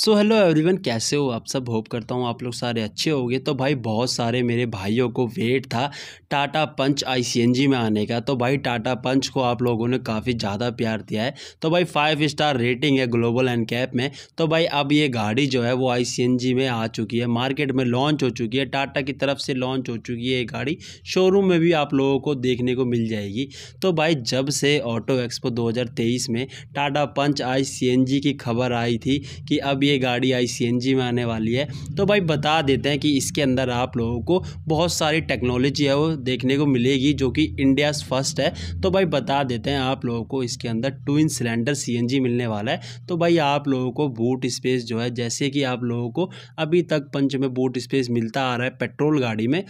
so hello everyone कैसे हो आप सब होप करता हूँ आप लोग सारे अच्छे होंगे तो भाई बहुत सारे मेरे भाइयों को वेट था टाटा पंच आईसीएनजी में आने का तो भाई टाटा पंच को आप लोगों ने काफ़ी ज़्यादा प्यार दिया है तो भाई फाइव स्टार रेटिंग है ग्लोबल एंड कैप में तो भाई अब ये गाड़ी जो है वो आई में आ चुकी है मार्केट में लॉन्च हो चुकी है टाटा की तरफ से लॉन्च हो चुकी है ये गाड़ी शोरूम में भी आप लोगों को देखने को मिल जाएगी तो भाई जब से ऑटो एक्सपो दो में टाटा पंच आई की खबर आई थी कि अब ये गाड़ी आई जी में आने वाली है तो भाई बता देते हैं कि इसके अंदर आप लोगों को बहुत सारी टेक्नोलॉजी है वो देखने को मिलेगी जो कि इंडिया फर्स्ट है तो भाई बता देते हैं आप लोगों को इसके अंदर टू इन सिलेंडर सी मिलने वाला है तो भाई आप लोगों को बूट स्पेस जो है जैसे कि आप लोगों को अभी तक पंच में बूट स्पेस मिलता आ रहा है पेट्रोल गाड़ी में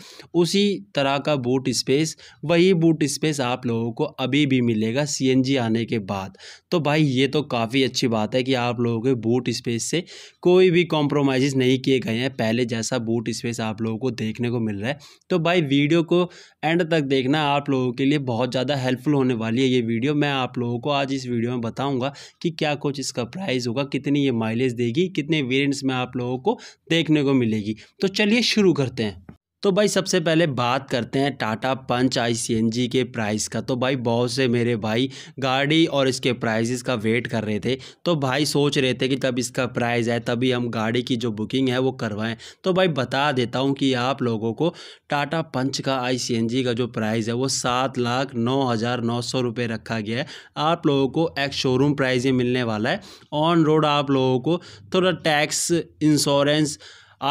उसी तरह का बूट स्पेस वही बूट स्पेस आप लोगों को अभी भी मिलेगा सीएनजी आने के बाद तो भाई ये तो काफ़ी अच्छी बात है कि आप लोगों के बूट स्पेस से कोई भी कॉम्प्रोमाइज़ नहीं किए गए हैं पहले जैसा बूट स्पेस आप लोगों को देखने को मिल रहा है तो भाई वीडियो को एंड तक देखना आप लोगों के लिए बहुत ज़्यादा हेल्पफुल होने वाली है ये वीडियो मैं आप लोगों को आज इस वीडियो में बताऊँगा कि क्या कुछ इसका प्राइस होगा कितनी ये माइलेज देगी कितने वेरियंट्स में आप लोगों को देखने को मिलेगी तो चलिए शुरू करते हैं तो भाई सबसे पहले बात करते हैं टाटा पंच आई सी के प्राइस का तो भाई बहुत से मेरे भाई गाड़ी और इसके प्राइजेस का वेट कर रहे थे तो भाई सोच रहे थे कि तब इसका प्राइस है तभी हम गाड़ी की जो बुकिंग है वो करवाएं तो भाई बता देता हूं कि आप लोगों को टाटा पंच का आई का जो प्राइस है वो सात लाख नौ हज़ार नौ सौ रुपये रखा गया है आप लोगों को एक शोरूम प्राइज़ ही मिलने वाला है ऑन रोड आप लोगों को थोड़ा टैक्स इंश्योरेंस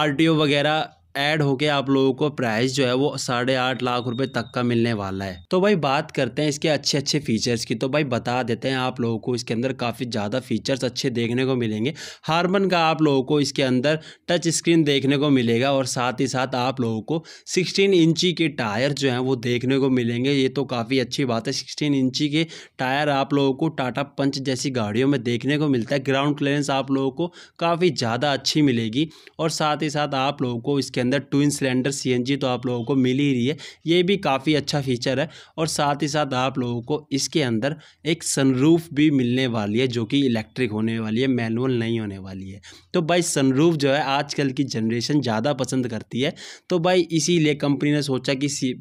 आर वगैरह ऐड होके आप लोगों को प्राइस जो है वो साढ़े आठ लाख रुपए तक का मिलने वाला है तो भाई बात करते हैं इसके अच्छे अच्छे फीचर्स की तो भाई बता देते हैं आप लोगों को इसके अंदर काफ़ी ज़्यादा फीचर्स अच्छे देखने को मिलेंगे हारमन का आप लोगों को इसके अंदर टच स्क्रीन देखने को मिलेगा और साथ ही साथ आप लोगों को सिक्सटीन इंची के टायर जो हैं वो देखने को मिलेंगे ये तो काफ़ी अच्छी बात है सिक्सटीन इंची के टायर आप लोगों को टाटा पंच जैसी गाड़ियों में देखने को मिलता है ग्राउंड क्लियरेंस आप लोगों को काफ़ी ज़्यादा अच्छी मिलेगी और साथ ही साथ आप लोगों को इसके अंदर अंदर टू इन सिलेंडर सी तो आप लोगों को मिल ही रही है ये भी काफ़ी अच्छा फीचर है और साथ ही साथ आप लोगों को इसके अंदर एक सनरूफ भी मिलने वाली है जो कि इलेक्ट्रिक होने वाली है मैनुअल नहीं होने वाली है तो भाई सनरूफ जो है आजकल की जनरेशन ज़्यादा पसंद करती है तो भाई इसीलिए कंपनी ने सोचा कि सी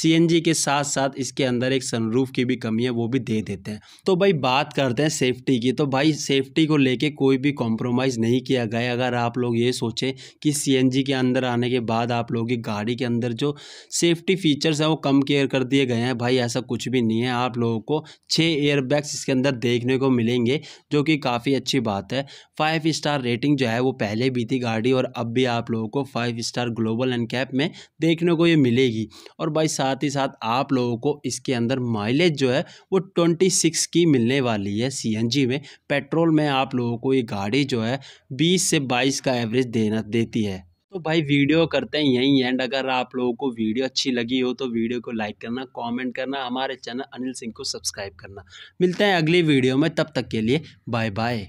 सी के साथ साथ इसके अंदर एक सनरूफ की भी कमी है वो भी दे देते हैं तो भाई बात करते हैं सेफ्टी की तो भाई सेफ्टी को लेके कोई भी कॉम्प्रोमाइज़ नहीं किया गया अगर आप लोग ये सोचें कि सी के अंदर आने के बाद आप लोगों की गाड़ी के अंदर जो सेफ्टी फीचर्स हैं वो कम केयर कर दिए गए हैं भाई ऐसा कुछ भी नहीं है आप लोगों को छः एयरबैग्स इसके अंदर देखने को मिलेंगे जो कि काफ़ी अच्छी बात है फाइव स्टार रेटिंग जो है वो पहले भी थी गाड़ी और अब भी आप लोगों को five star global NCAP में देखने को ये मिलेगी और भाई साथ ही साथ आप लोगों को इसके अंदर माइलेज जो है वो ट्वेंटी सिक्स की मिलने वाली है सी में पेट्रोल में आप लोगों को ये गाड़ी जो है बीस से बाईस का एवरेज देना देती है तो भाई वीडियो करते हैं यहीं एंड अगर आप लोगों को वीडियो अच्छी लगी हो तो वीडियो को लाइक करना कमेंट करना हमारे चैनल अनिल सिंह को सब्सक्राइब करना मिलते हैं अगली वीडियो में तब तक के लिए बाय बाय